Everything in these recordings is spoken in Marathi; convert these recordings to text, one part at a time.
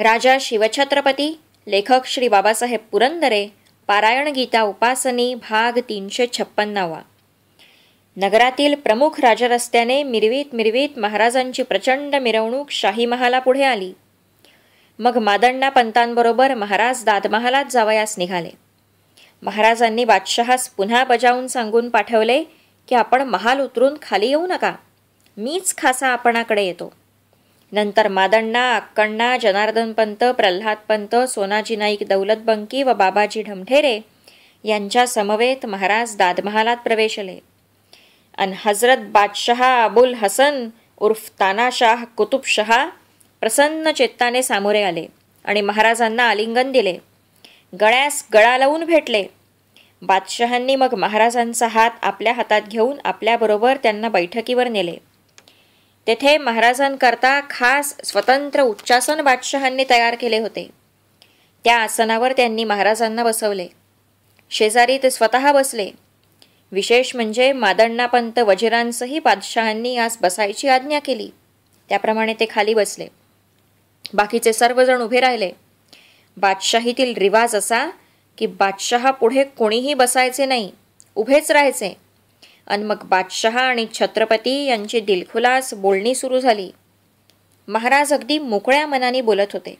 राजा शिवछत्रपती लेखक श्री बाबासाहेब पुरंदरे पारायण गीता उपासनी भाग तीनशे छप्पन्नावा नगरातील प्रमुख राजरस्त्याने मिरवीत मिरवीत महाराजांची प्रचंड मिरवणूक शाही महाला पुढे आली मग मादण्णा पंतांबरोबर महाराज दादमहालात जावयास निघाले महाराजांनी बादशहास पुन्हा बजावून सांगून पाठवले की आपण महाल उतरून खाली येऊ नका मीच खासा आपणाकडे येतो नंतर मादण्णा अक्कण्णा जनार्दन पंत प्रल्हाद पंत सोनाजी नाईक दौलत बंकी व बाबाजी ढमठेरे यांच्या समवेत महाराज दादमहालात प्रवेशले अन हजरत बादशहा अबुल हसन उर्फ तानाशाह कुतुबशहा प्रसन्न चेत्ताने सामोरे आले आणि महाराजांना आलिंगन दिले गळ्यास गळा लावून भेटले बादशहांनी मग महाराजांचा हात आपल्या हातात घेऊन आपल्याबरोबर त्यांना बैठकीवर नेले तेथे महाराजांकरता खास स्वतंत्र उच्चासन बादशहांनी तयार केले होते त्या आसनावर त्यांनी महाराजांना बसवले शेजारी ते स्वतः बसले विशेष म्हणजे मादण्णापंत वजिरांसही बादशहांनी आज बसायची आज्ञा केली त्याप्रमाणे ते खाली बसले बाकीचे सर्वजण उभे राहिले बादशाहीतील रिवाज असा की बादशहा पुढे कोणीही बसायचे नाही उभेच राहायचे आणि मग बादशहा आणि छत्रपती यांची दिलखुलास बोलणी सुरू झाली महाराज अगदी मोकळ्या मनाने बोलत होते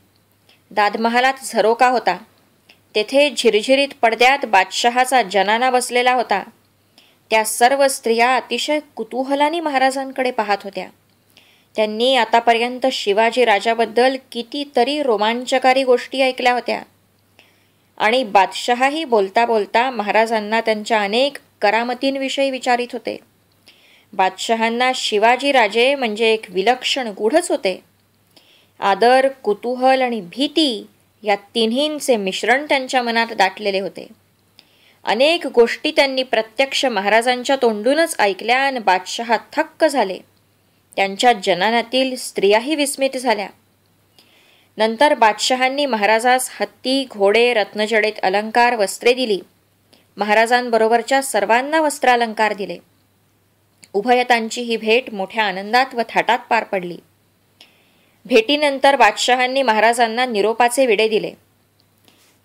दादमहालात झरोका होता तेथे झिरझिरीत पडद्यात बादशहाचा जनाना बसलेला होता त्या सर्व स्त्रिया अतिशय कुतूहलाने महाराजांकडे पाहत होत्या त्यांनी आतापर्यंत शिवाजी राजाबद्दल कितीतरी रोमांचकारी गोष्टी ऐकल्या होत्या आणि बादशहाही बोलता बोलता महाराजांना त्यांच्या अनेक करामतींविषयी विचारित होते बादशहांना शिवाजीराजे म्हणजे एक विलक्षण गूढच होते आदर कुतूहल आणि भीती या तिन्हींचे मिश्रण त्यांच्या मनात दाटलेले होते अनेक गोष्टी त्यांनी प्रत्यक्ष महाराजांच्या तोंडूनच ऐकल्या आणि बादशहा थक्क झाले त्यांच्या जनानातील स्त्रियाही विस्मित झाल्या नंतर बादशहांनी महाराजास हत्ती घोडे रत्नजडेत अलंकार वस्त्रे दिली महाराजांबरोबरच्या सर्वांना वस्त्रालंकार दिले उभयतांची ही भेट मोठ्या आनंदात व थाटात पार पडली भेटीनंतर बादशहांनी महाराजांना निरोपाचे विडे दिले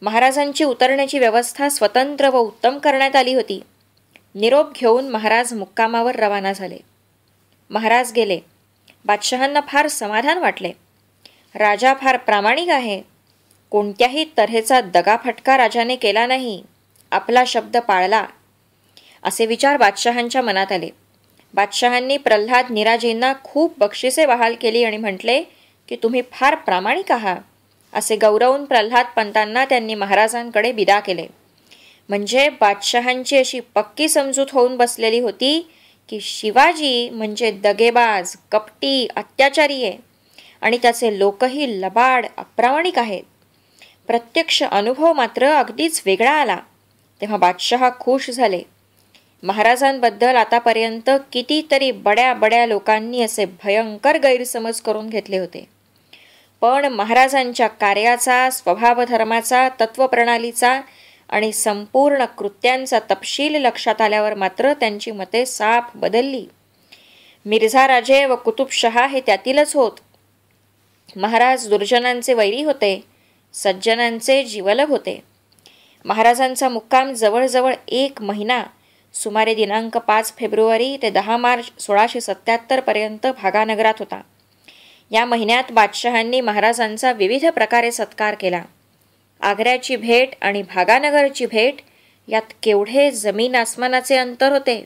महाराजांची उतरण्याची व्यवस्था स्वतंत्र व उत्तम करण्यात आली होती निरोप घेऊन महाराज मुक्कामावर रवाना झाले महाराज गेले बादशहांना फार समाधान वाटले राजा फार प्रामाणिक आहे कोणत्याही तऱ्हेचा दगाफटका राजाने केला नाही आपला शब्द पाळला असे विचार बादशहांच्या मनात आले बादशहांनी प्रल्हाद निराजींना खूप बक्षिसे बहाल केली आणि म्हटले की तुम्ही फार प्रामाणिक आहात असे गौरवून प्रल्हाद पंतांना त्यांनी महाराजांकडे विदा केले म्हणजे बादशहांची अशी पक्की समजूत होऊन बसलेली होती की शिवाजी म्हणजे दगेबाज कपटी अत्याचारी आहे आणि त्याचे लोकही लबाड अप्रामाणिक आहेत प्रत्यक्ष अनुभव मात्र अगदीच वेगळा आला तेव्हा बादशहा खुश झाले महाराजांबद्दल आतापर्यंत कितीतरी बड्या बड्या लोकांनी असे भयंकर गैरसमज करून घेतले होते पण महाराजांच्या कार्याचा स्वभावधर्माचा तत्वप्रणालीचा आणि संपूर्ण कृत्यांचा तपशील लक्षात आल्यावर मात्र त्यांची मते साफ बदलली मिर्झा राजे व कुतुबशहा हे त्यातीलच होत महाराज दुर्जनांचे वैरी होते सज्जनांचे जीवलग होते महाराजांचा मुक्काम जवळजवळ एक महिना सुमारे दिनांक पाच फेब्रुवारी ते दहा मार्च सोळाशे सत्त्याहत्तरपर्यंत भागानगरात होता या महिन्यात बादशहांनी महाराजांचा विविध प्रकारे सत्कार केला आग्र्याची भेट आणि भागानगरची भेट यात केवढे जमीन आसमानाचे अंतर होते